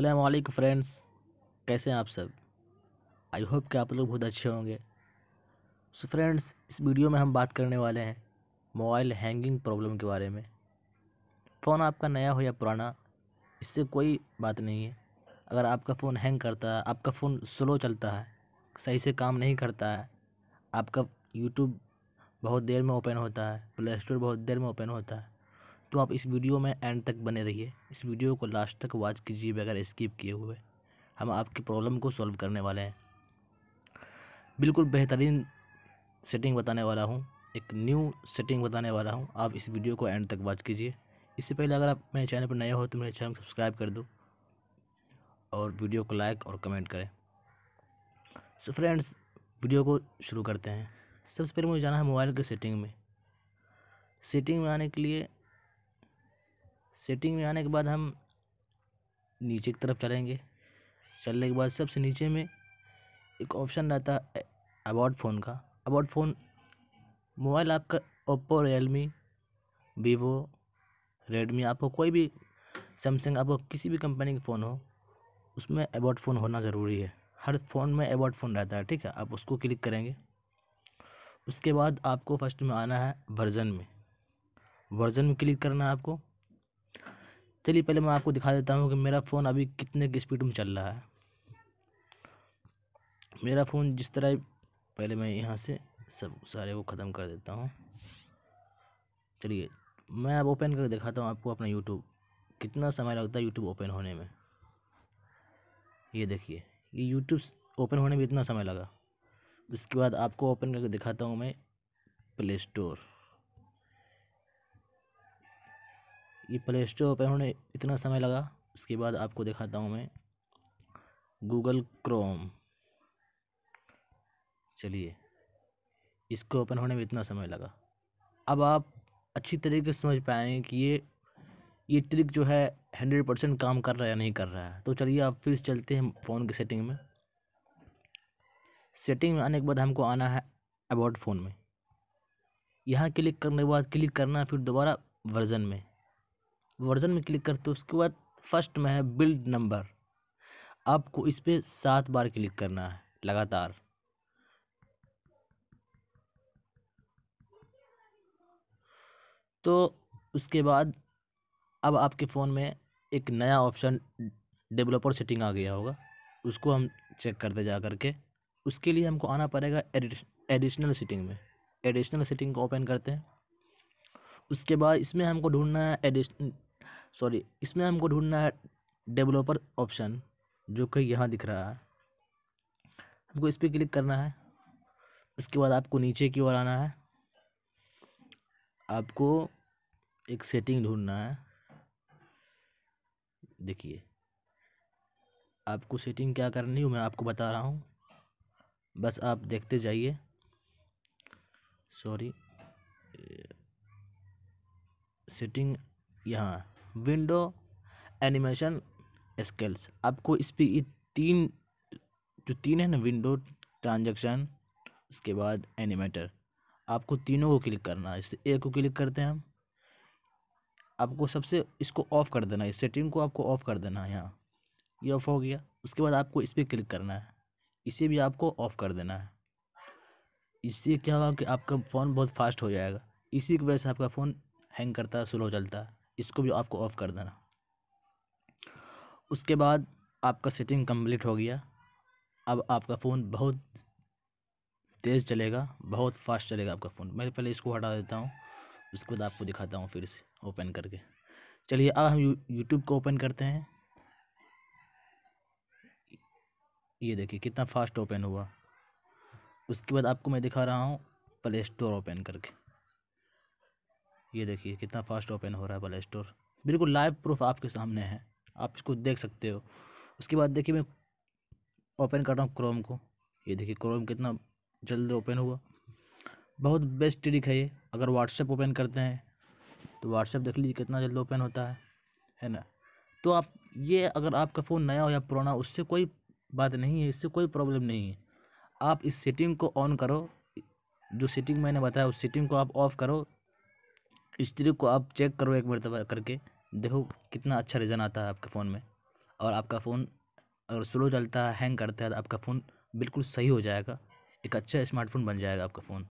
वालेकुम फ्रेंड्स कैसे हैं आप सब आई होप कि आप लोग बहुत अच्छे होंगे सो so फ्रेंड्स इस वीडियो में हम बात करने वाले हैं मोबाइल हैंगिंग प्रॉब्लम के बारे में फ़ोन आपका नया हो या पुराना इससे कोई बात नहीं है अगर आपका फ़ोन हैंग करता है आपका फ़ोन स्लो चलता है सही से काम नहीं करता है आपका यूट्यूब बहुत देर में ओपन होता है प्ले स्टोर बहुत देर में ओपन होता है तो आप इस वीडियो में एंड तक बने रहिए इस वीडियो को लास्ट तक वॉच कीजिए बगैर स्किप किए हुए हम आपकी प्रॉब्लम को सॉल्व करने वाले हैं बिल्कुल बेहतरीन सेटिंग बताने वाला हूँ एक न्यू सेटिंग बताने वाला हूँ आप इस वीडियो को एंड तक वॉच कीजिए इससे पहले अगर आप मेरे चैनल पर नए हो तो मेरे चैनल को सब्सक्राइब कर दो और वीडियो को लाइक और कमेंट करें सो so फ्रेंड्स वीडियो को शुरू करते हैं सबसे पहले मुझे जाना है मोबाइल के सेटिंग में सेटिंग में आने के लिए सेटिंग में आने के बाद हम नीचे की तरफ चलेंगे चलने के बाद सबसे नीचे में एक ऑप्शन रहता है अबाउट फ़ोन का अबाउट फ़ोन मोबाइल आपका ओप्पो रियलमी वीवो रेडमी आपको कोई भी सैमसंग आपको किसी भी कंपनी का फ़ोन हो उसमें अबाउट फ़ोन होना ज़रूरी है हर फ़ोन में अबाउट फ़ोन रहता है ठीक है आप उसको क्लिक करेंगे उसके बाद आपको फर्स्ट में आना है वर्ज़न में वर्ज़न में क्लिक करना है आपको चलिए पहले मैं आपको दिखा देता हूँ कि मेरा फ़ोन अभी कितने की स्पीड में चल रहा है मेरा फ़ोन जिस तरह पहले मैं यहाँ से सब सारे वो ख़त्म कर देता हूँ चलिए मैं अब ओपन कर दिखाता हूँ आपको अपना यूट्यूब कितना समय लगता है यूट्यूब ओपन होने में ये देखिए ये यूट्यूब ओपन होने में इतना समय लगा उसके बाद आपको ओपन करके दिखाता हूँ मैं प्ले स्टोर ये प्ले स्टोर पर होने इतना समय लगा उसके बाद आपको दिखाता हूँ मैं गूगल क्रोम चलिए इसको ओपन होने में इतना समय लगा अब आप अच्छी तरीके से समझ पाएंगे कि ये ये ट्रिक जो है हंड्रेड परसेंट काम कर रहा है या नहीं कर रहा है तो चलिए आप फिर चलते हैं फ़ोन की सेटिंग में सेटिंग में आने के बाद हमको आना है अबाउट फ़ोन में यहाँ क्लिक करने के बाद क्लिक करना फिर दोबारा वर्ज़न में वर्जन में क्लिक करते हो उसके बाद फर्स्ट में है बिल्ड नंबर आपको इस पर सात बार क्लिक करना है लगातार तो उसके बाद अब आपके फ़ोन में एक नया ऑप्शन डेवलपर सेटिंग आ गया होगा उसको हम चेक करते जा करके उसके लिए हमको आना पड़ेगा एडिशनल सेटिंग में एडिशनल सेटिंग को ओपन करते हैं उसके बाद इसमें हमको ढूंढना है एडिशन सॉरी इसमें हमको ढूंढना है डेवलपर ऑप्शन जो कि यहाँ दिख रहा है हमको इस पर क्लिक करना है इसके बाद आपको नीचे की ओर आना है आपको एक सेटिंग ढूंढना है देखिए आपको सेटिंग क्या करनी हो मैं आपको बता रहा हूँ बस आप देखते जाइए सॉरी सेटिंग यहाँ विंडो एनिमेशन स्केल्स आपको इस पर तीन जो तीन है ना विंडो ट्रांजेक्शन उसके बाद एनिमेटर आपको तीनों को क्लिक करना है इससे एक को क्लिक करते हैं हम आपको सबसे इसको ऑफ़ कर देना है सेटिंग को आपको ऑफ़ कर देना है यहाँ ये ऑफ़ हो गया उसके बाद आपको इस पर क्लिक करना है इसे भी आपको ऑफ़ कर देना है इससे क्या होगा कि आपका फ़ोन बहुत फास्ट हो जाएगा इसी की वजह से आपका फ़ोन हैंग करता है स्लो चलता है इसको भी आपको ऑफ़ कर देना उसके बाद आपका सेटिंग कंप्लीट हो गया अब आपका फ़ोन बहुत तेज़ चलेगा बहुत फास्ट चलेगा आपका फ़ोन मैं पहले इसको हटा देता हूँ उसके बाद आपको दिखाता हूँ फिर से ओपन करके चलिए अब हम यूट्यूब को ओपन करते हैं ये देखिए कितना फ़ास्ट ओपन हुआ उसके बाद आपको मैं दिखा रहा हूँ प्ले स्टोर ओपन करके ये देखिए कितना फास्ट ओपन हो रहा है प्ले स्टोर बिल्कुल लाइव प्रूफ आपके सामने है आप इसको देख सकते हो उसके बाद देखिए मैं ओपन कर रहा हूँ क्रोम को ये देखिए क्रोम कितना जल्द ओपन हुआ बहुत बेस्ट ट्रिक है ये अगर व्हाट्सएप ओपन करते हैं तो व्हाट्सएप देख लीजिए कितना जल्द ओपन होता है है ना तो आप ये अगर आपका फ़ोन नया हो या पुराना उससे कोई बात नहीं है इससे कोई प्रॉब्लम नहीं है आप इस सेटिंग को ऑन करो जो सेटिंग मैंने बताया उस सेटिंग को आप ऑफ़ करो स्त्री को आप चेक करो एक मरतबा करके देखो कितना अच्छा रिजन आता है आपके फ़ोन में और आपका फ़ोन अगर स्लो चलता है हैंग करता है तो आपका फ़ोन बिल्कुल सही हो जाएगा एक अच्छा स्मार्टफोन बन जाएगा आपका फ़ोन